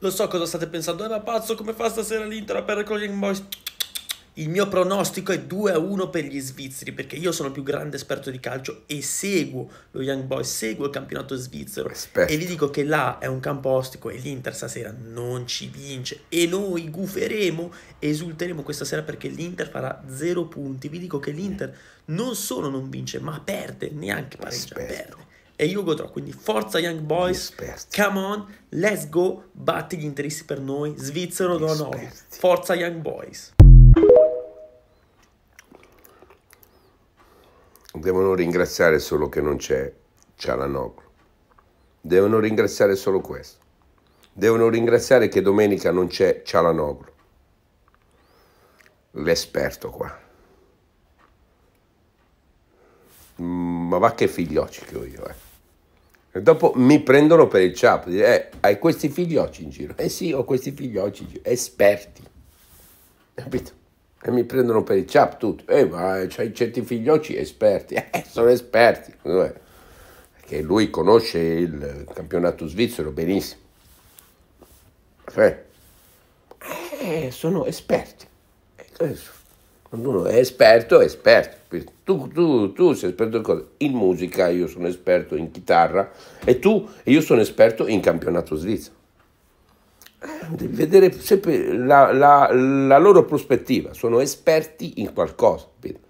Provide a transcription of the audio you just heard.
Lo so cosa state pensando, eh, ma pazzo come fa stasera l'Inter a perdere con gli Young Boys. Il mio pronostico è 2-1 a per gli svizzeri, perché io sono il più grande esperto di calcio e seguo lo Young Boys, seguo il campionato svizzero. Rispetto. E vi dico che là è un campo ostico e l'Inter stasera non ci vince. E noi guferemo esulteremo questa sera perché l'Inter farà 0 punti. Vi dico che l'Inter non solo non vince, ma perde, neanche pareggia, perde e Yugo Tro. Quindi forza Young Boys, come on, let's go, batti gli interessi per noi, Svizzero Don no, forza Young Boys. Devono ringraziare solo che non c'è Cialanoglu. Devono ringraziare solo questo. Devono ringraziare che domenica non c'è Cialanoglu. L'esperto qua. Mm, ma va che figliocci che ho io, eh. E dopo mi prendono per il ciapo, dire, eh, hai questi figliocci in giro? Eh sì, ho questi figliocci in giro, esperti, capito? E mi prendono per il ciap tutti, eh ma c'hai certi figliocci esperti, eh, eh sono esperti, perché lui conosce il campionato svizzero benissimo. Eh, eh sono esperti. Eh, uno è esperto, è esperto. Tu, tu, tu sei esperto in cosa? In musica, io sono esperto in chitarra e tu io sono esperto in campionato svizzero. Eh, devi vedere sempre la, la, la loro prospettiva, sono esperti in qualcosa. Capito?